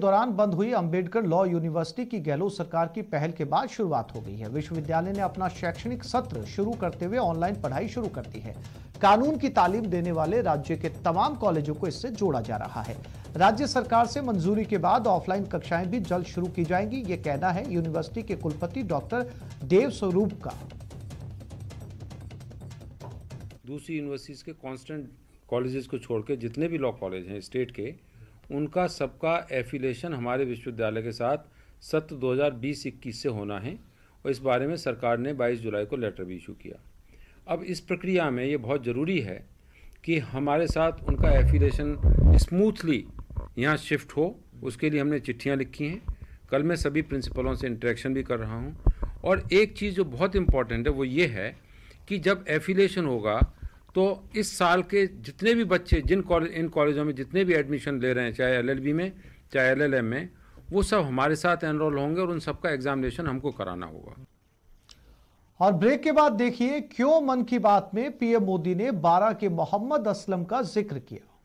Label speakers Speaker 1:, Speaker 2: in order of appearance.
Speaker 1: दौरान बंद हुई अंबेडकर लॉ यूनिवर्सिटी की गहलोत सरकार की पहल के बाद शुरुआत हो गई है विश्वविद्यालय ने अपना शैक्षणिक सत्र शुरू करते हुए ऑनलाइन पढ़ाई शुरू कर दी है कानून की तालीम देने वाले राज्य के तमाम कॉलेजों को इससे जोड़ा जा रहा है राज्य सरकार से मंजूरी के बाद ऑफलाइन कक्षाएं भी जल्द शुरू की जाएंगी ये कहना है यूनिवर्सिटी के कुलपति डॉक्टर देव स्वरूप का
Speaker 2: दूसरी यूनिवर्सिटीज के कॉन्स्टेंट कॉलेजेस को छोड़कर जितने भी लॉ कॉलेज हैं स्टेट के उनका सबका एफिलेशन हमारे विश्वविद्यालय के साथ सत्र दो हज़ार से होना है और इस बारे में सरकार ने 22 जुलाई को लेटर भी इशू किया अब इस प्रक्रिया में ये बहुत ज़रूरी है कि हमारे साथ उनका एफिलेशन स्मूथली यहाँ शिफ्ट हो उसके लिए हमने चिट्ठियाँ लिखी हैं कल मैं सभी प्रिंसिपलों से इंटरेक्शन भी कर रहा हूँ और एक चीज़ जो बहुत इम्पॉर्टेंट है वो ये है कि जब एफिलेशन होगा तो इस साल के जितने भी बच्चे जिन कॉलेज इन कॉलेजों में जितने भी एडमिशन ले रहे हैं चाहे एलएलबी में चाहे एलएलएम में वो सब हमारे साथ एनरोल होंगे और उन सबका एग्जामिनेशन हमको कराना होगा
Speaker 1: और ब्रेक के बाद देखिए क्यों मन की बात में पीएम मोदी ने बारह के मोहम्मद असलम का जिक्र किया